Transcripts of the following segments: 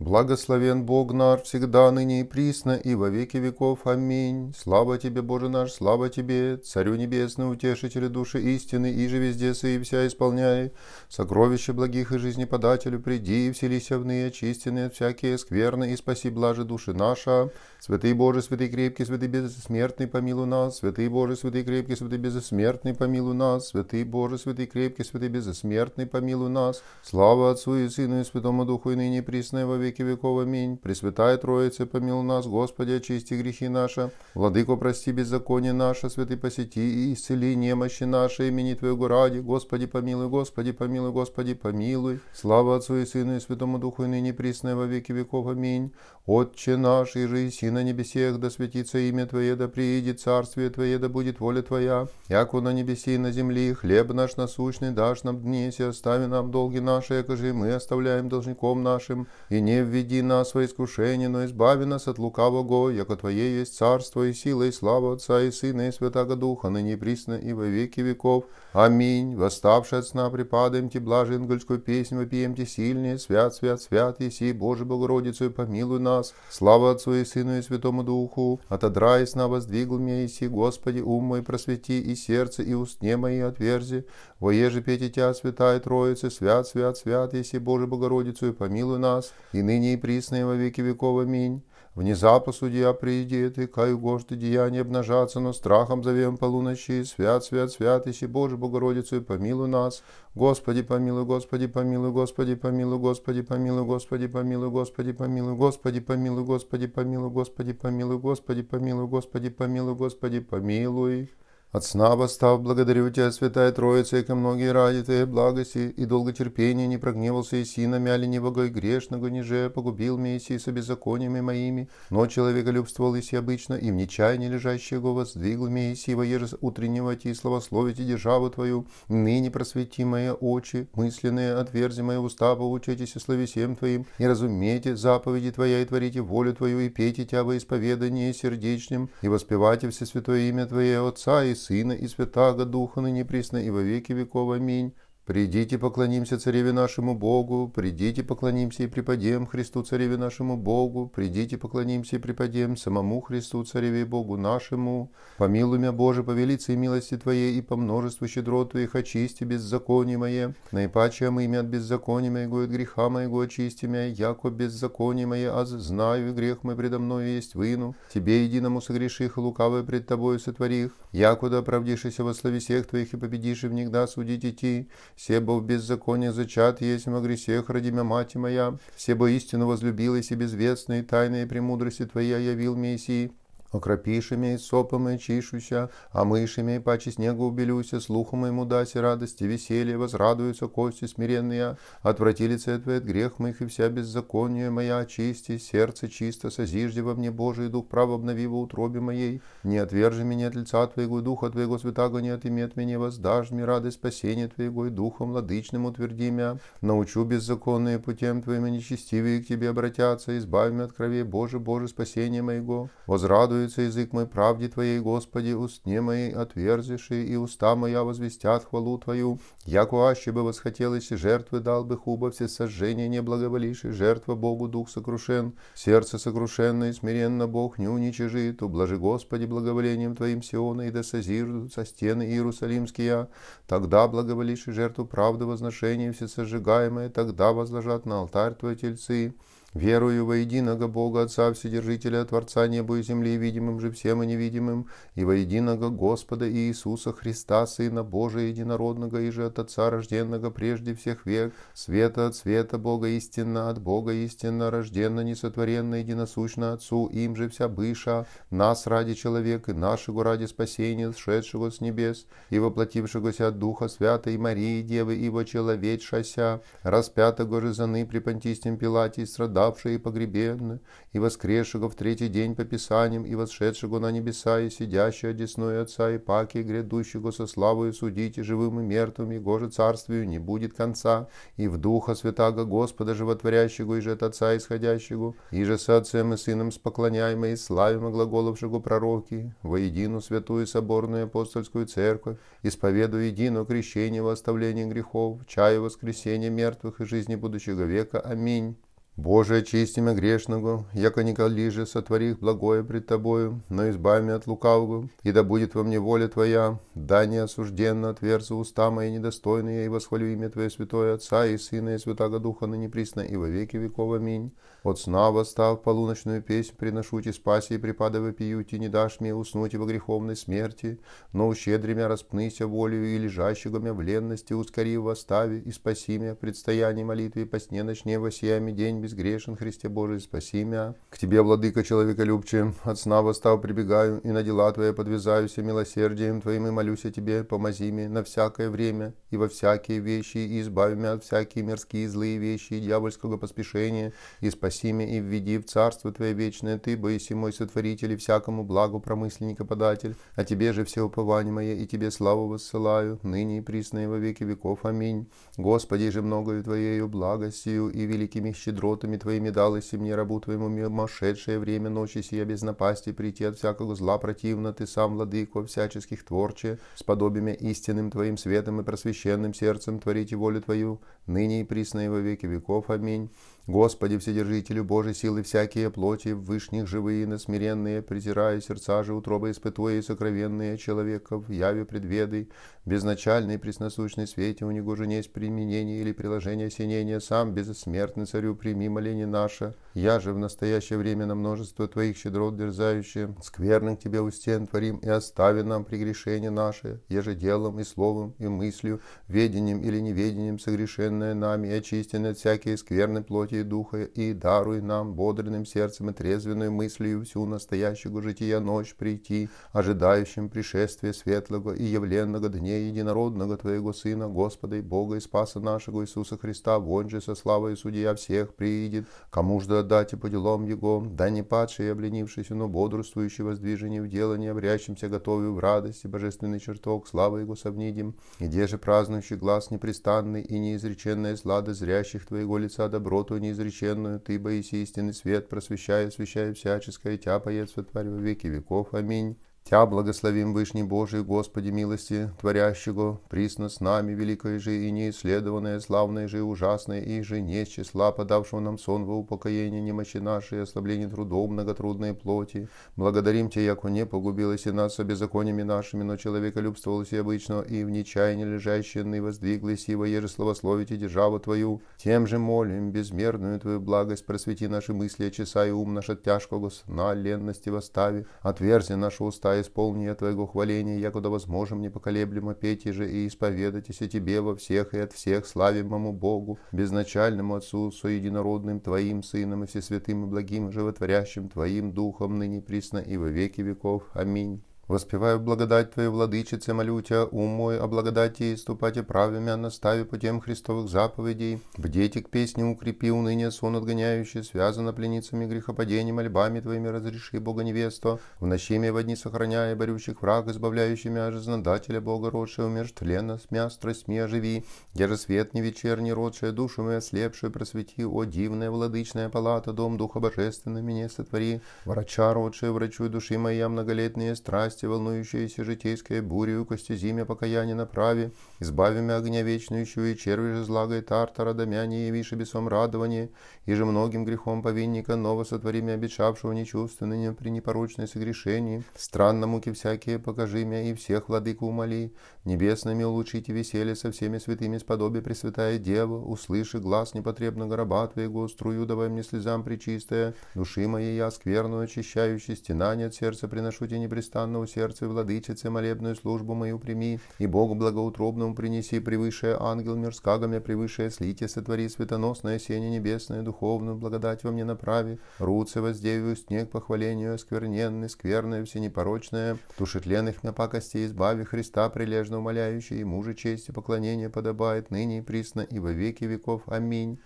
Благословен Бог наш всегда, ныне и присно, и во веки веков. Аминь. Слава Тебе, Боже наш, слава Тебе, Царю Небесный, Утешителю души истины, и же везде сы и вся исполняй. Сокровище благих и жизнеподателю приди, и вселися в ные, очистенные от всякие скверны, и спаси блажи души наша. Святый Боже, святый крепкий, святый безсмертный, помилуй нас. Святый Боже, святый крепкий, святый безсмертный, помилуй нас. Святый Боже, святый крепкий, святый безсмертный, помилуй нас. Слава Отцу и Сыну и Святому Духу, и ныне и присно, и во веки веки веков. Аминь. Пресвятая Троица, помил нас, Господи, очисти грехи наши. Владыко, прости беззаконие наше, святый посети и исцели немощи наши, имени Твоего ради. Господи, помилуй, Господи, помилуй, Господи, помилуй. Слава Отцу и Сыну и Святому Духу, и ныне пресное во веки веков. Аминь. Отче наш, и же и на небесех, да святится имя Твое, да приидет царствие Твое, да будет воля Твоя, яко на небеси и на земли. Хлеб наш насущный дашь нам днесь, и остави нам долги наши, якоже и мы оставляем должником нашим, и не введи нас во искушение, но избави нас от лукавого, яко Твое есть царство и сила и слава Отца и Сына и Святаго Духа, ныне и присно и во веки веков. Аминь. Восставши от сна припадаем Ти блаженгольскую песню, вопием Ти сильнее, свят, свят, свят, еси, Боже Богородицу, и помилуй нас. Слава Отцу и Сыну и Святому Духу. Отодрай сна воздвигл меня, еси, Господи, ум мой просвети, и сердце, и устне мои отверзи. Воеже пети Тя, Святая Троица, свят, свят, свят, еси, Боже Богородицу, и помилуй нас. И ныне и присно и во веки веков. Аминь. Внезапно судья придет, и каю гошты деяния обнажаться но страхом зовем полуночи, свят, свят, свят, ищи Боже Богородицу, и помилуй нас. Господи, помилуй, Господи, помилуй, Господи, помилуй, Господи, помилуй, Господи, помилуй, Господи, помилуй, Господи, помилуй, Господи, помилуй, Господи, помилуй, Господи, помилуй, Господи, помилуй, Господи, помилуй. От сна восстав, благодарю тебя, Святая Троица, и ко многие ради твоей благости и долготерпения не прогневался и синами, оленевого и грешного ниже, погубил меня и со беззакониями моими, но человеколюбствовал и си обычно, и в лежащий лежащего сдвигл меня и си воеже утреннего ти славословите державу твою, ныне просвети мои очи, мысленные отверзи мои уста, поучайтесь и слове твоим, и разумейте заповеди твоя и творите волю твою, и пейте тебя во исповедание сердечным, и воспевайте все святое имя твое Отца и Сына и Святаго Духа, ныне присно и во веки веков. Аминь. «Придите, поклонимся Цареве нашему Богу, придите, поклонимся и преподем Христу Цареве нашему Богу, придите, поклонимся и преподем самому Христу Цареве Богу нашему. Помилуй меня, Боже, по велице и милости Твоей, и по множеству щедрот Твоих очисти беззаконие мое, наипаче мы имя от беззакония моего и от греха моего очисти меня, яко беззаконие мое, а знаю, и грех мой предо мною есть выну. Тебе единому согреших, и лукавое пред Тобою сотворих, якуда оправдишися во славе всех Твоих и победишь и в них да судить идти». Себо в беззаконии зачат есть во гресех, родимя мать моя. Себо истину возлюбилась и безвестной, тайной и премудрости Твоя явил Мессии окропишими и сопами чишуся, а мышами и паче снегу убелюся, слухом ему даси радости, веселье, возрадуются кости смиренные, отврати лице твое от грех моих и вся беззаконие моя, очисти, сердце чисто, созижди во мне Божий дух, право обнови во утробе моей, не отвержи меня от лица твоего и духа твоего святаго, не отыми от меня, воздажь мне радость спасения твоего и духом владычным утверди меня, научу беззаконные путем твоим и нечестивые к тебе обратятся, избавь меня от крови, Боже, Боже, спасение моего, возрадуй обрадуется язык мой правде Твоей, Господи, устне мои отверзишь, и уста моя возвестят хвалу Твою. Яку аще бы восхотелось, и жертвы дал бы хуба, все сожжения не благоволишь, и жертва Богу дух сокрушен. Сердце сокрушенно и смиренно Бог не уничижит. Ублажи, Господи, благоволением Твоим Сиона, и да созиждутся стены Иерусалимские. Тогда благоволишь и жертву правды возношения, все сожигаемые, тогда возложат на алтарь Твои тельцы. Верую во единого Бога Отца, Вседержителя, Творца неба и земли, видимым же всем и невидимым, и во единого Господа Иисуса Христа, Сына Божия, Единородного, и же от Отца рожденного прежде всех век, света от света Бога истинно, от Бога истинно, рожденно, несотворенно, единосущно Отцу, им же вся быша, нас ради человека, нашего ради спасения, сшедшего с небес, и воплотившегося от Духа Святой Марии, Девы, его человечшася, распятого же заны при Понтистем Пилате и страдания, пострадавшие и погребенные и воскресшего в третий день по Писаниям, и восшедшего на небеса, и сидящего одесной Отца и Паки, и грядущего со славою судите живым и мертвым, и гоже царствию не будет конца, и в Духа Святаго Господа Животворящего, и же от Отца Исходящего, и же с Отцем и Сыном споклоняемой и славимо глаголовшего пророки, воедину святую соборную апостольскую церковь, исповедую едино крещение во оставление грехов, чаю воскресения мертвых и жизни будущего века. Аминь. Боже, очисти меня грешного, яко николи же сотворих благое пред Тобою, но избави меня от лукавого, и да будет во мне воля Твоя, да не осужденно отверзу уста мои недостойные, и восхвалю имя Твое святое Отца и Сына и Святаго Духа ныне присно и во веки веков. Аминь. От сна восстав полуночную песнь, приношу Ти спаси и припадывая пиюти, не дашь мне уснуть во греховной смерти, но ущедри меня распныся волею и лежащего меня в ленности, ускори восстави и спаси меня предстояние молитвы и по сне ночне во сиями день безгрешен, Христе Божий, спаси меня. К Тебе, Владыка человеколюбче, от сна восстав прибегаю, и на дела Твои и милосердием Твоим и молюсь о Тебе, помози мне на всякое время и во всякие вещи, и избави меня от всякие мирские злые вещи и дьявольского поспешения, и спаси меня и введи в Царство Твое вечное Ты, боиси мой сотворитель и всякому благу промышленника податель. А Тебе же все упование мое, и Тебе славу воссылаю, ныне и присно и во веки веков. Аминь. Господи же многою Твоею благостью и великими щедротами заботами твоими далось и мне рабу твоему мимошедшее время ночи сия без напасти прийти от всякого зла противно, ты сам, владыко, всяческих творче, с подобиями истинным твоим светом и просвещенным сердцем творите волю твою, ныне и присно и во веки веков. Аминь. Господи, Вседержителю Божий, силы всякие плоти, вышних живые, насмиренные, презирая сердца же утробы испытуя и сокровенные человеков, яви предведы, безначальный пресносущный свете, у него же не есть применение или приложение синения, сам безсмертный царю прими моление наше. Я же в настоящее время на множество твоих щедрот дерзающие, скверных тебе у стен творим и остави нам прегрешения наше, еже делом и словом и мыслью, ведением или неведением согрешенным, сотворенное нами, очистенное от всякие скверны плоти и духа, и даруй нам, бодренным сердцем и трезвенную мыслью, всю настоящего жития ночь прийти, ожидающим пришествия светлого и явленного дня единородного Твоего Сына, Господа и Бога и Спаса нашего Иисуса Христа, вон же со славой судья всех приидет, кому жда отдать и по делам Его, да не падший и обленившийся, но бодрствующий воздвижение в дело, не обрящимся готовью в радости, божественный чертог, славы Его совнидим, где же празднующий глаз непрестанный и неизреченный, священная сладость зрящих твоего лица доброту неизреченную, ты, боись истинный свет, просвещая, освещая всяческое, тя поет, сотворь во веки веков. Аминь. Тя благословим Вышний Божий, Господи милости, творящего, присно с нами, великое же и неисследованное, славное же и ужасное, и же не числа, подавшего нам сон во упокоение немощи нашей, ослабление трудов, многотрудной плоти. Благодарим Тебя, яко не погубилось и нас беззакониями нашими, но человеколюбствовалось и обычно, и в нечаянии лежащее ны воздвиглось, и воеже славословите державу Твою. Тем же молим, безмерную Твою благость, просвети наши мысли, часа и ум наш от тяжкого сна, ленности восстави, отверзи наши уста Христа, исполни я Твоего хваления, якуда возможем непоколеблемо петь и же и исповедать и Тебе во всех и от всех славимому Богу, безначальному Отцу, соединородным Твоим Сыном и всесвятым и благим животворящим Твоим Духом, ныне присно и во веки веков. Аминь. Воспеваю благодать Твою, Владычице, молю Тебя, ум мой, о благодати и ступайте правыми, а настави путем Христовых заповедей. В дети к песне укрепи уныние сон отгоняющий, связано пленницами грехопадений, мольбами Твоими разреши, Бога невесту. В ночи и во дни сохраняя борющих враг, избавляющий меня жизнодателя, Бога родшего, меж тлена, смя, страстьми оживи. живи. же свет не вечерний, родшая душу мою ослепшую, просвети, о дивная владычная палата, дом Духа божественный мне сотвори. Врача родшая, врачу души моя, многолетние страсти, страсти, волнующиеся житейской бурею, костязиме покаяние праве избавиме огня вечнующую и черви же злагой тартара, и виши бесом радование, и же многим грехом повинника ново сотвориме обещавшего нечувственное при непорочной согрешении, странно муки всякие покажи мя и всех владыку умоли, небесными улучшите веселье со всеми святыми сподобие Пресвятая Дева, услыши глаз непотребного раба Твоего, струю давай мне слезам причистая, души моей я скверную очищающей, стенание от сердца приношу тебе непрестанно сердце владычице молебную службу мою прими, и Богу благоутробному принеси превыше ангел мирскагами превыше слите сотвори светоносное сене небесное духовную благодать во мне направи, руце воздевию снег похвалению оскверненный, скверное, всенепорочное, тушетленных напакостей избави Христа прилежно умоляющий, и же чести поклонение подобает ныне и присно и во веки веков. Аминь.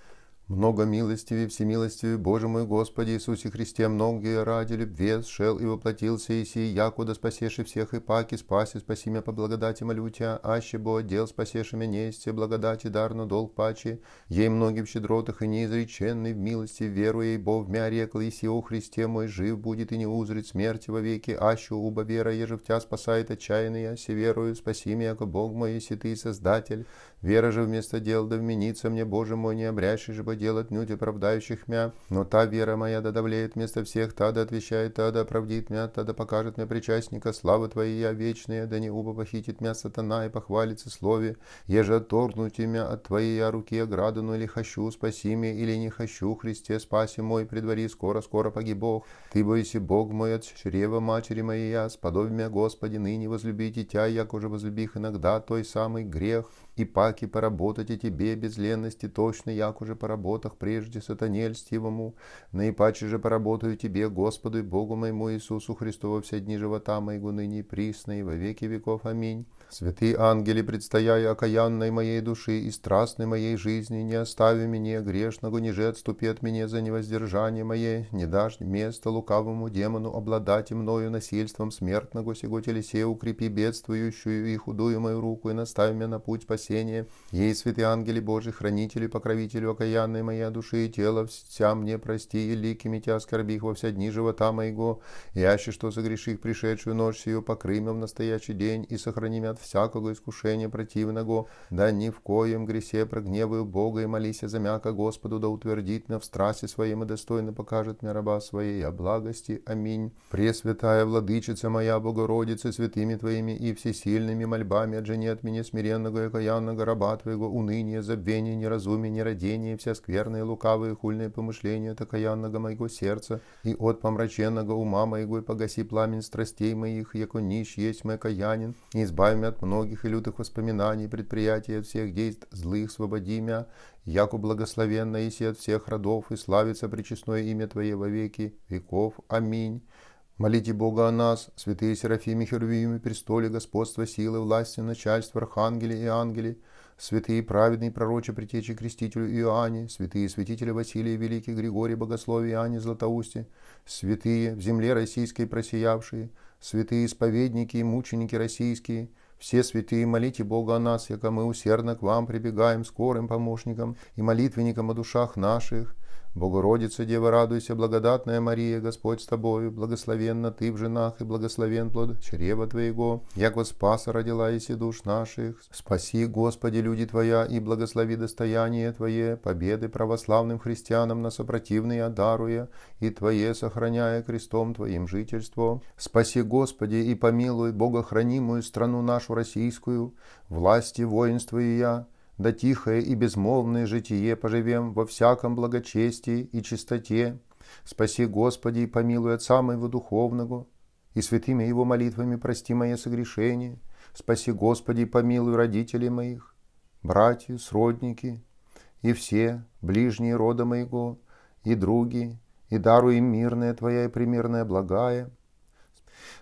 Много милостиви, всемилостиви, Боже мой Господи Иисусе Христе, многие ради любви шел и воплотился и сей, якуда спасеши всех и паки, спаси, спаси меня по благодати молю тебя, аще бо дел спасеши меня несте, благодати дарно долг паче, ей многим в щедротах и неизреченный в милости, веру ей Бог в мя рекла, и сего Христе мой жив будет и не узрит смерти во веки, аще уба вера, еже в тебя спасает отчаянный, си верую, спаси меня, как Бог мой, и си ты создатель, Вера же вместо дел да вменится мне, Боже мой, не обрящий же бы дел отнюдь оправдающих мя. Но та вера моя да давлеет вместо всех, та да отвечает, та да оправдит мя, та да покажет мне причастника, Слава твоя я вечная, да не уба похитит мя сатана и похвалится слове. Еже отторгнуть мя от Твоей я а руки ну или хочу, спаси меня или не хочу, Христе спаси мой, предвори, скоро, скоро погиб Бог. Ты бойся, Бог мой, от чрева матери моей я, сподоби меня, Господи, ныне возлюби дитя, як уже возлюбих иногда той самый грех. И паки поработать и тебе без ленности точно, як уже поработах прежде сатане льстивому. Наипаче же поработаю тебе, Господу и Богу моему Иисусу Христу во все дни живота моего ныне и присно и во веки веков. Аминь. Святые ангели, предстояя окаянной моей души и страстной моей жизни, не остави меня грешного, ниже отступи от меня за невоздержание мое, не дашь место лукавому демону обладать и мною насильством смертного сего телесе, укрепи бедствующую и худую мою руку и настави меня на путь спасения. Ей, святые ангели Божии, хранители, покровители окаянной моей души и тела, вся мне прости и ликими тебя оскорбих во все дни живота моего, яще, что согреших пришедшую ночь сию, покрымя в настоящий день и сохрани меня от всякого искушения противного, да ни в коем гресе прогневаю Бога и молись за замяко Господу, да утвердит на в страсти своим и достойно покажет мне раба своей о благости. Аминь. Пресвятая Владычица моя, Богородица, святыми Твоими и всесильными мольбами отжени от меня смиренного и каянного раба Твоего уныние, забвение, неразумие, нерадение, вся скверные, лукавые, хульные помышления, такаянного моего сердца и от помраченного ума моего и погаси пламень страстей моих, яко нищ есть мой каянин, избавь меня от многих и лютых воспоминаний, предприятий от всех действ злых свободи мя, яко благословенно иси от всех родов, и славится пречестное имя Твое во веки веков. Аминь. Молите Бога о нас, святые Серафимы, Херувимы, престоле, господства, силы, власти, начальства, архангели и ангели, святые праведные пророчи, притечи крестителю Иоанне, святые святители Василия Великий, Григорий Богословий, Иоанне Златоусте, святые в земле российской просиявшие, святые исповедники и мученики российские – все святые, молите Бога о нас, яко мы усердно к вам прибегаем скорым помощникам и молитвенником о душах наших, Богородица, Дева, радуйся, благодатная Мария, Господь с тобою, благословенна ты в женах, и благословен плод чрева твоего, яко спаса родила и душ наших. Спаси, Господи, люди твоя, и благослови достояние твое, победы православным христианам на сопротивные одаруя и твое сохраняя крестом твоим жительство. Спаси, Господи, и помилуй богохранимую страну нашу российскую, власти, воинства и я, да тихое и безмолвное житие поживем во всяком благочестии и чистоте. Спаси, Господи, и помилуй от самого духовного, и святыми его молитвами прости мое согрешение. Спаси, Господи, и помилуй родителей моих, братья, сродники, и все, ближние рода моего, и други, и даруй им мирное Твоя и примерное благая.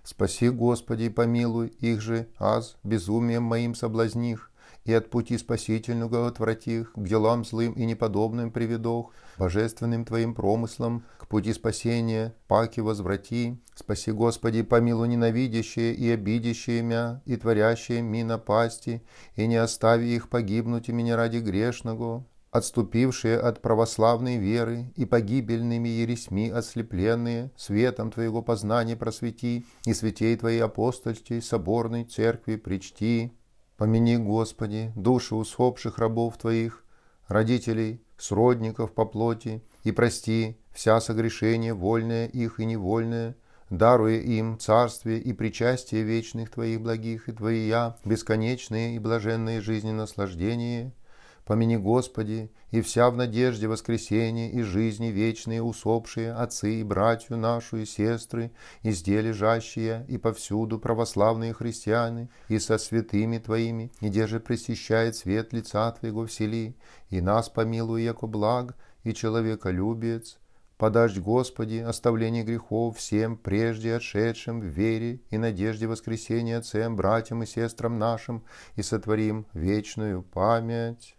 Спаси, Господи, и помилуй их же, аз, безумием моим соблазних, и от пути спасительного отвратих, к делам злым и неподобным приведох, божественным Твоим промыслом, к пути спасения, паки возврати. Спаси, Господи, помилу ненавидящие и обидящие мя, и творящие ми напасти, и не остави их погибнуть и меня ради грешного, отступившие от православной веры и погибельными ересьми ослепленные, светом Твоего познания просвети, и святей Твоей апостольстве соборной церкви причти, Помяни, Господи, души усопших рабов Твоих, родителей, сродников по плоти, и прости вся согрешение вольное их и невольное, даруя им царствие и причастие вечных Твоих благих и Твоя, бесконечные и блаженные жизни наслаждения, Помяни, Господи, и вся в надежде воскресения и жизни вечные усопшие отцы и братью нашу и сестры, и зде лежащие, и повсюду православные христианы, и со святыми Твоими, и держи пресещает свет лица Твоего в сели, и нас помилуй, яко благ, и человеколюбец, Подашь, Господи, оставление грехов всем прежде отшедшим в вере и надежде воскресения отцем, братьям и сестрам нашим, и сотворим вечную память.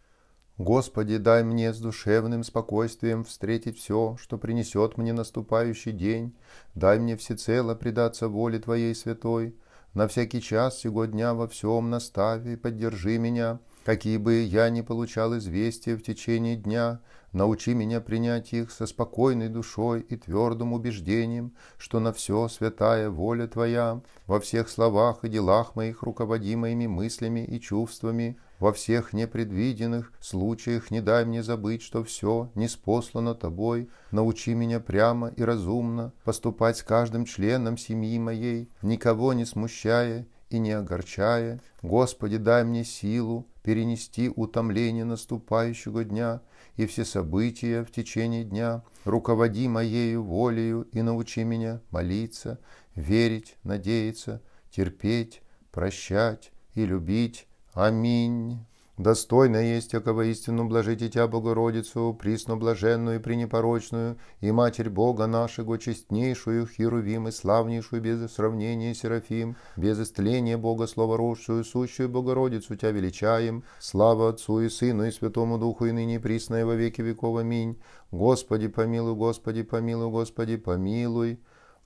Господи, дай мне с душевным спокойствием встретить все, что принесет мне наступающий день. Дай мне всецело предаться воле Твоей святой. На всякий час сего дня во всем настави, поддержи меня. Какие бы я ни получал известия в течение дня, научи меня принять их со спокойной душой и твердым убеждением, что на все святая воля Твоя, во всех словах и делах моих руководимыми мыслями и чувствами, во всех непредвиденных случаях не дай мне забыть, что все неспослано тобой. Научи меня прямо и разумно поступать с каждым членом семьи моей, никого не смущая и не огорчая. Господи, дай мне силу перенести утомление наступающего дня и все события в течение дня. Руководи моею волею и научи меня молиться, верить, надеяться, терпеть, прощать и любить Аминь. Достойно есть, яково истину блажите Тя, Богородицу, присноблаженную и пренепорочную, и Матерь Бога нашего, честнейшую, херувим и славнейшую, без сравнения Серафим, без истления Бога словорожшую, сущую Богородицу Тя величаем, слава Отцу и Сыну и Святому Духу, и ныне присно и во веки веков. Аминь. Господи, помилуй, Господи, помилуй, Господи, помилуй.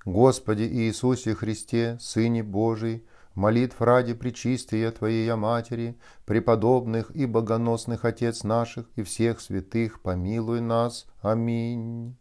Господи Иисусе Христе, Сыне Божий, молитв ради причистия Твоей о Матери, преподобных и богоносных Отец наших и всех святых, помилуй нас. Аминь.